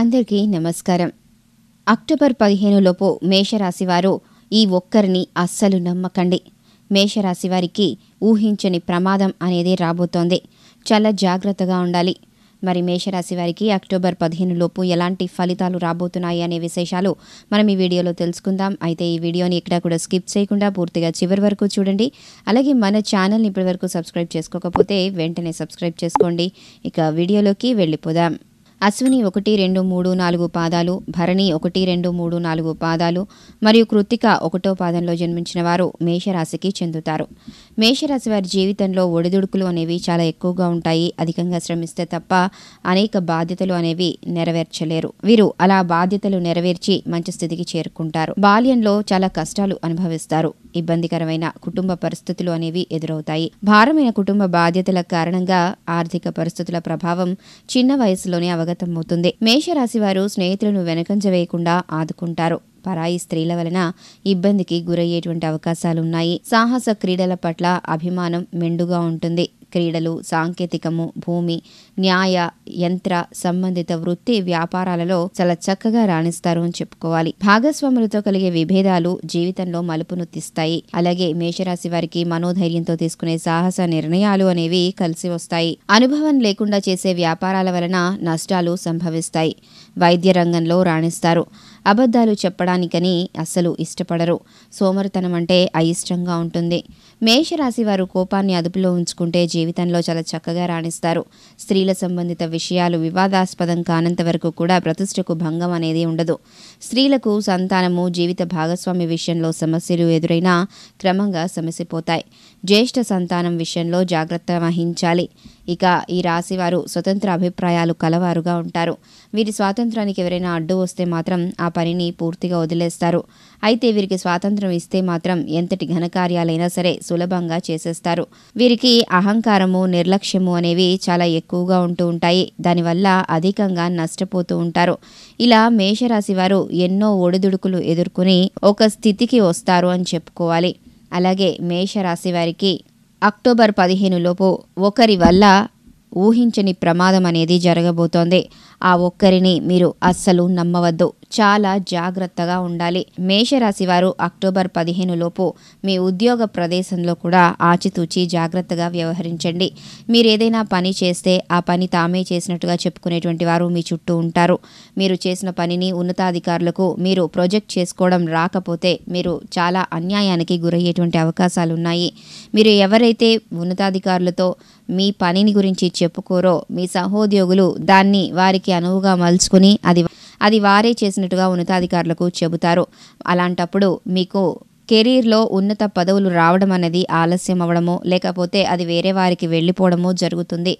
అందరికీ నమస్కారం అక్టోబర్ పదిహేనులోపు మేషరాశివారు ఈ ఒక్కరిని అస్సలు నమ్మకండి మేషరాశివారికి ఊహించని ప్రమాదం అనేది రాబోతోంది చాలా జాగ్రత్తగా ఉండాలి మరి మేషరాశి వారికి అక్టోబర్ పదిహేను లోపు ఎలాంటి ఫలితాలు రాబోతున్నాయి అనే విశేషాలు మనం ఈ వీడియోలో తెలుసుకుందాం అయితే ఈ వీడియోని ఇక్కడ కూడా స్కిప్ చేయకుండా పూర్తిగా చివరి వరకు చూడండి అలాగే మన ఛానల్ని ఇప్పటి వరకు సబ్స్క్రైబ్ చేసుకోకపోతే వెంటనే సబ్స్క్రైబ్ చేసుకోండి ఇక వీడియోలోకి వెళ్ళిపోదాం అశ్విని ఒకటి రెండు మూడు నాలుగు పాదాలు భరణి ఒకటి రెండు మూడు నాలుగు పాదాలు మరియు కృత్తిక ఒకటో పాదంలో జన్మించిన వారు మేషరాశికి చెందుతారు మేషరాశి వారి జీవితంలో ఒడిదుడుకులు అనేవి చాలా ఎక్కువగా ఉంటాయి అధికంగా శ్రమిస్తే తప్ప అనేక బాధ్యతలు అనేవి నెరవేర్చలేరు వీరు అలా బాధ్యతలు నెరవేర్చి మంచి స్థితికి చేరుకుంటారు బాల్యంలో చాలా కష్టాలు అనుభవిస్తారు ఇబ్బందికరమైన కుటుంబ పరిస్థితులు అనేవి ఎదురవుతాయి భారమైన కుటుంబ బాధ్యతల కారణంగా ఆర్థిక పరిస్థితుల ప్రభావం చిన్న వయసులోనే అవగతమవుతుంది మేషరాశి వారు స్నేహితులను వెనకంజ వేయకుండా ఆదుకుంటారు పరాయి స్త్రీల వలన ఇబ్బందికి గురయ్యేటువంటి అవకాశాలున్నాయి సాహస క్రీడల పట్ల అభిమానం మెండుగా ఉంటుంది క్రీడలు సాంకేతికము భూమి న్యాయ యంత్ర సంబంధిత వృత్తి వ్యాపారాలలో చాలా చక్కగా రాణిస్తారు అని చెప్పుకోవాలి భాగస్వాములతో కలిగే విభేదాలు జీవితంలో మలుపును తీస్తాయి అలాగే మేషరాశి వారికి మనోధైర్యంతో తీసుకునే సాహస నిర్ణయాలు అనేవి కలిసి వస్తాయి అనుభవం లేకుండా చేసే వ్యాపారాల వలన నష్టాలు సంభవిస్తాయి వైద్య రంగంలో రాణిస్తారు అబద్ధాలు చెప్పడానికని అసలు ఇష్టపడరు సోమరితనం అంటే అయిష్టంగా ఉంటుంది మేషరాశి వారు కోపాన్ని అదుపులో ఉంచుకుంటే జీవితంలో చాలా చక్కగా రాణిస్తారు స్త్రీల సంబంధిత విషయాలు వివాదాస్పదం కానంత వరకు కూడా ప్రతిష్టకు భంగం అనేది ఉండదు స్త్రీలకు సంతానము జీవిత భాగస్వామి విషయంలో సమస్యలు ఎదురైనా క్రమంగా సమసిపోతాయి జ్యేష్ఠ సంతానం విషయంలో జాగ్రత్త వహించాలి ఇక ఈ రాశి వారు స్వతంత్ర అభిప్రాయాలు కలవారుగా ఉంటారు వీరి స్వాతంత్రానికి ఎవరైనా అడ్డు వస్తే మాత్రం ఆ పనిని పూర్తిగా వదిలేస్తారు అయితే వీరికి స్వాతంత్రం ఇస్తే మాత్రం ఎంతటి ఘనకార్యాలైనా సరే సులభంగా చేసేస్తారు వీరికి అహంకారము నిర్లక్ష్యము అనేవి చాలా ఎక్కువగా ఉంటూ ఉంటాయి దానివల్ల అధికంగా నష్టపోతూ ఉంటారు ఇలా మేషరాశి వారు ఎన్నో ఒడిదుడుకులు ఎదుర్కొని ఒక స్థితికి వస్తారు అని చెప్పుకోవాలి అలాగే మేషరాశి వారికి అక్టోబర్ పదిహేనులోపు ఒకరి వల్ల ఊహించని ప్రమాదం అనేది జరగబోతోంది ఆ ఒక్కరిని మీరు అస్సలు నమ్మవద్దు చాలా జాగ్రత్తగా ఉండాలి మేషరాశి వారు అక్టోబర్ పదిహేను లోపు మీ ఉద్యోగ ప్రదేశంలో కూడా ఆచితూచి జాగ్రత్తగా వ్యవహరించండి మీరు ఏదైనా పని చేస్తే ఆ పని తామే చేసినట్టుగా చెప్పుకునేటువంటి వారు మీ చుట్టూ ఉంటారు మీరు చేసిన పనిని ఉన్నతాధికారులకు మీరు ప్రొజెక్ట్ చేసుకోవడం రాకపోతే మీరు చాలా అన్యాయానికి గురయ్యేటువంటి అవకాశాలున్నాయి మీరు ఎవరైతే ఉన్నతాధికారులతో మీ పనిని గురించి చెప్పుకోరో మీ సహోద్యోగులు దాన్ని వారికి అనువుగా మలుచుకుని అది అది వారే చేసినట్టుగా ఉన్నతాధికారులకు చెబుతారు అలాంటప్పుడు మీకు కెరీర్లో ఉన్నత పదవులు రావడం అనేది ఆలస్యం అవడమో లేకపోతే అది వేరే వారికి వెళ్ళిపోవడమో జరుగుతుంది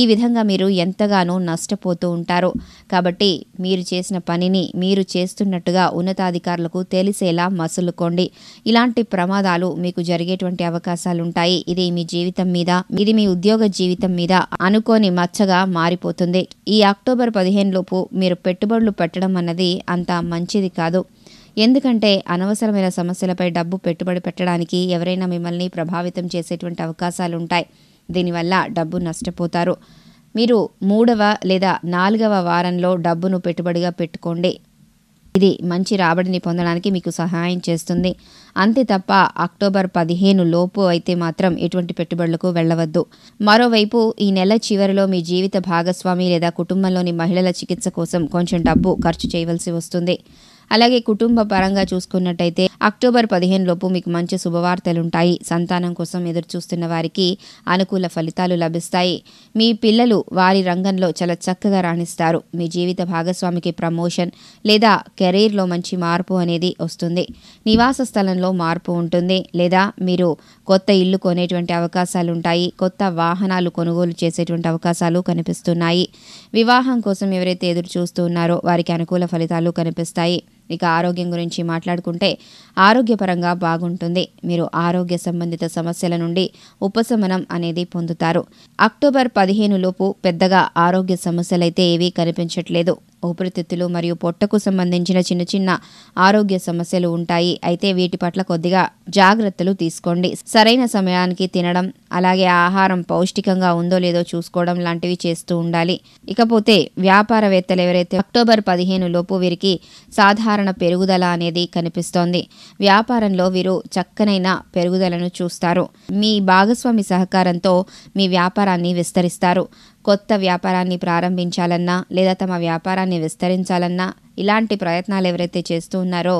ఈ విధంగా మీరు ఎంతగానో నష్టపోతూ ఉంటారు కాబట్టి మీరు చేసిన పనిని మీరు చేస్తున్నట్టుగా ఉన్నతాధికారులకు తెలిసేలా మసులుకోండి ఇలాంటి ప్రమాదాలు మీకు జరిగేటువంటి అవకాశాలుంటాయి ఇది మీ జీవితం మీద ఇది మీ ఉద్యోగ జీవితం మీద అనుకోని మచ్చగా మారిపోతుంది ఈ అక్టోబర్ పదిహేను లోపు మీరు పెట్టుబడులు పెట్టడం అన్నది అంత మంచిది కాదు ఎందుకంటే అనవసరమైన సమస్యలపై డబ్బు పెట్టుబడి పెట్టడానికి ఎవరైనా మిమ్మల్ని ప్రభావితం చేసేటువంటి అవకాశాలు ఉంటాయి దీనివల్ల డబ్బు నష్టపోతారు మీరు మూడవ లేదా నాలుగవ వారంలో డబ్బును పెట్టుబడిగా పెట్టుకోండి ఇది మంచి రాబడిని పొందడానికి మీకు సహాయం చేస్తుంది అంతే తప్ప అక్టోబర్ పదిహేను లోపు అయితే మాత్రం ఎటువంటి పెట్టుబడులకు వెళ్ళవద్దు మరోవైపు ఈ నెల చివరిలో మీ జీవిత భాగస్వామి లేదా కుటుంబంలోని మహిళల చికిత్స కోసం కొంచెం డబ్బు ఖర్చు చేయవలసి వస్తుంది అలాగే కుటుంబ పరంగా చూసుకున్నట్టయితే అక్టోబర్ పదిహేను లోపు మీకు మంచి శుభవార్తలుంటాయి సంతానం కోసం ఎదురు చూస్తున్న వారికి అనుకూల ఫలితాలు లభిస్తాయి మీ పిల్లలు వారి రంగంలో చాలా చక్కగా రాణిస్తారు మీ జీవిత భాగస్వామికి ప్రమోషన్ లేదా కెరీర్లో మంచి మార్పు అనేది వస్తుంది నివాస స్థలంలో మార్పు ఉంటుంది లేదా మీరు కొత్త ఇల్లు కొనేటువంటి అవకాశాలు ఉంటాయి కొత్త వాహనాలు కొనుగోలు చేసేటువంటి అవకాశాలు కనిపిస్తున్నాయి వివాహం కోసం ఎవరైతే ఎదురు ఉన్నారో వారికి అనుకూల ఫలితాలు కనిపిస్తాయి ఇక ఆరోగ్యం గురించి మాట్లాడుకుంటే ఆరోగ్యపరంగా బాగుంటుంది మీరు ఆరోగ్య సంబంధిత సమస్యల నుండి ఉపశమనం అనేది పొందుతారు అక్టోబర్ పదిహేను లోపు పెద్దగా ఆరోగ్య సమస్యలైతే ఏవీ కనిపించట్లేదు ఊపిరితిత్తులు మరియు పొట్టకు సంబంధించిన చిన్న చిన్న ఆరోగ్య సమస్యలు ఉంటాయి అయితే వీటి పట్ల కొద్దిగా జాగ్రత్తలు తీసుకోండి సరైన సమయానికి తినడం అలాగే ఆహారం పౌష్టికంగా ఉందో లేదో చూసుకోవడం లాంటివి చేస్తూ ఉండాలి ఇకపోతే వ్యాపారవేత్తలు ఎవరైతే అక్టోబర్ పదిహేను లోపు వీరికి సాధారణ పెరుగుదల అనేది కనిపిస్తోంది వ్యాపారంలో వీరు చక్కనైన పెరుగుదలను చూస్తారు మీ భాగస్వామి సహకారంతో మీ వ్యాపారాన్ని విస్తరిస్తారు కొత్త వ్యాపారాన్ని ప్రారంభించాలన్నా లేదా తమ వ్యాపారాన్ని విస్తరించాలన్నా ఇలాంటి ప్రయత్నాలు ఎవరైతే చేస్తూ ఉన్నారో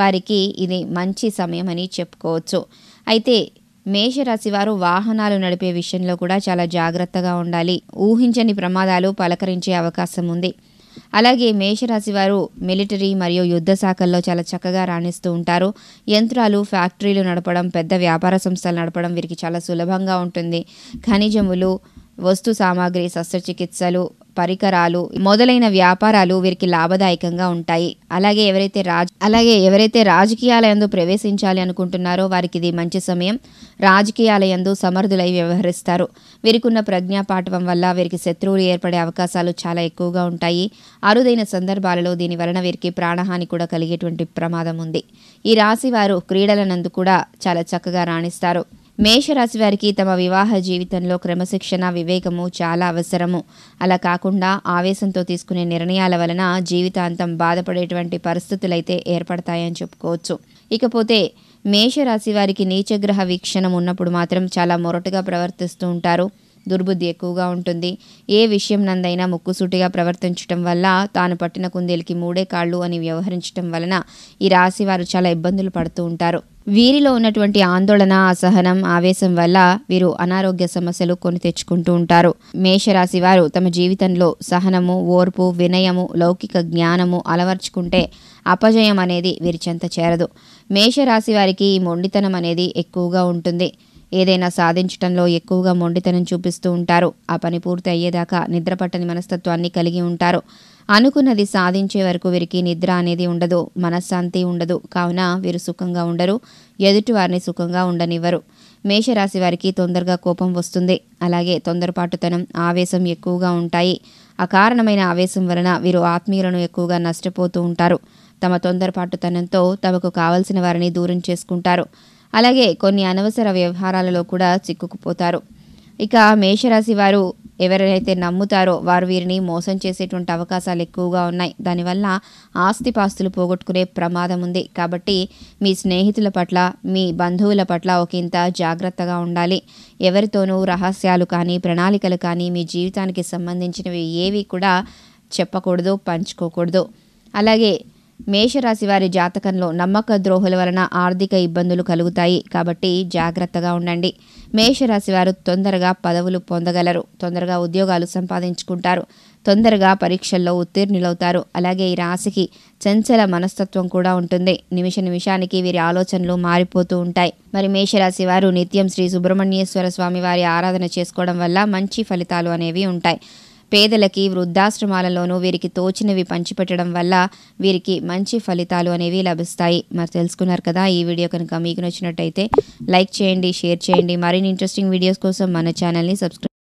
వారికి ఇది మంచి సమయం అని చెప్పుకోవచ్చు అయితే మేషరాశి వారు వాహనాలు నడిపే విషయంలో కూడా చాలా జాగ్రత్తగా ఉండాలి ఊహించని ప్రమాదాలు పలకరించే అవకాశం ఉంది అలాగే మేషరాశి వారు మిలిటరీ మరియు యుద్ధ శాఖల్లో చాలా చక్కగా రాణిస్తూ ఉంటారు యంత్రాలు ఫ్యాక్టరీలు నడపడం పెద్ద వ్యాపార సంస్థలు నడపడం వీరికి చాలా సులభంగా ఉంటుంది ఖనిజములు వస్తు సామాగ్రి శస్త్రచికిత్సలు పరికరాలు మొదలైన వ్యాపారాలు వీరికి లాభదాయకంగా ఉంటాయి అలాగే ఎవరైతే రాజ అలాగే ఎవరైతే రాజకీయాలయందు ప్రవేశించాలి అనుకుంటున్నారో వారికి ఇది మంచి సమయం రాజకీయాలయందు సమర్థులై వ్యవహరిస్తారు వీరికున్న ప్రజ్ఞాపాఠవం వల్ల వీరికి శత్రువులు ఏర్పడే అవకాశాలు చాలా ఎక్కువగా ఉంటాయి అరుదైన సందర్భాలలో దీని వలన వీరికి ప్రాణహాని కూడా కలిగేటువంటి ప్రమాదం ఉంది ఈ రాశి వారు క్రీడలనందు కూడా చాలా చక్కగా రాణిస్తారు మేషరాశి వారికి తమ వివాహ జీవితంలో క్రమశిక్షణ వివేకము చాలా అవసరము అలా కాకుండా ఆవేశంతో తీసుకునే నిర్ణయాల వలన జీవితాంతం బాధపడేటువంటి పరిస్థితులైతే ఏర్పడతాయని చెప్పుకోవచ్చు ఇకపోతే మేషరాశి వారికి నీచగ్రహ వీక్షణం ఉన్నప్పుడు మాత్రం చాలా మొరటుగా ప్రవర్తిస్తూ ఉంటారు దుర్బుద్ధి ఎక్కువగా ఉంటుంది ఏ విషయం నందైనా ముక్కుసూటిగా ప్రవర్తించటం వల్ల తాను పట్టిన కుందేలికి మూడే కాళ్ళు అని వ్యవహరించటం వలన ఈ రాశి వారు చాలా ఇబ్బందులు పడుతూ ఉంటారు వీరిలో ఉన్నటువంటి ఆందోళన అసహనం ఆవేశం వల్ల వీరు అనారోగ్య సమస్యలు కొని తెచ్చుకుంటూ ఉంటారు మేషరాశి వారు తమ జీవితంలో సహనము ఓర్పు వినయము లౌకిక జ్ఞానము అలవర్చుకుంటే అపజయం అనేది వీరి చెంత చేరదు మేషరాశి వారికి ఈ మొండితనం అనేది ఎక్కువగా ఉంటుంది ఏదైనా సాధించటంలో ఎక్కువగా మొండితనం చూపిస్తూ ఉంటారు ఆ పని పూర్తి అయ్యేదాకా నిద్రపట్టని మనస్తత్వాన్ని కలిగి ఉంటారు అనుకున్నది సాధించే వరకు వీరికి నిద్ర అనేది ఉండదు మనశ్శాంతి ఉండదు కావున వీరు సుఖంగా ఉండరు ఎదుటి వారిని సుఖంగా ఉండనివ్వరు మేషరాశి వారికి తొందరగా కోపం వస్తుంది అలాగే తొందరపాటుతనం ఆవేశం ఎక్కువగా ఉంటాయి అకారణమైన ఆవేశం వలన వీరు ఆత్మీయులను ఎక్కువగా నష్టపోతూ ఉంటారు తమ తొందరపాటుతనంతో తమకు కావలసిన వారిని దూరం చేసుకుంటారు అలాగే కొన్ని అనవసర వ్యవహారాలలో కూడా చిక్కుకుపోతారు ఇక మేషరాశి వారు ఎవరైతే నమ్ముతారో వారు వీరిని మోసం చేసేటువంటి అవకాశాలు ఎక్కువగా ఉన్నాయి దానివల్ల ఆస్తిపాస్తులు పోగొట్టుకునే ప్రమాదం ఉంది కాబట్టి మీ స్నేహితుల పట్ల మీ బంధువుల పట్ల ఇంత జాగ్రత్తగా ఉండాలి ఎవరితోనూ రహస్యాలు కానీ ప్రణాళికలు కానీ మీ జీవితానికి సంబంధించినవి ఏవి కూడా చెప్పకూడదు పంచుకోకూడదు అలాగే మేషరాశి వారి జాతకంలో నమ్మక ద్రోహుల వలన ఆర్థిక ఇబ్బందులు కలుగుతాయి కాబట్టి జాగ్రత్తగా ఉండండి మేషరాశి వారు తొందరగా పదవులు పొందగలరు తొందరగా ఉద్యోగాలు సంపాదించుకుంటారు తొందరగా పరీక్షల్లో ఉత్తీర్ణులవుతారు అలాగే ఈ రాశికి చంచల మనస్తత్వం కూడా ఉంటుంది నిమిష నిమిషానికి వీరి ఆలోచనలు మారిపోతూ ఉంటాయి మరి మేషరాశి వారు నిత్యం శ్రీ సుబ్రహ్మణ్యేశ్వర స్వామి వారి ఆరాధన చేసుకోవడం వల్ల మంచి ఫలితాలు అనేవి ఉంటాయి పేదలకి వృద్ధాశ్రమాలలోనూ వీరికి తోచినవి పంచిపెట్టడం వల్ల వీరికి మంచి ఫలితాలు అనేవి లభిస్తాయి మరి తెలుసుకున్నారు కదా ఈ వీడియో కనుక మీకు నచ్చినట్టయితే లైక్ చేయండి షేర్ చేయండి మరిన్ని ఇంట్రెస్టింగ్ వీడియోస్ కోసం మన ఛానల్ని సబ్స్క్రైబ్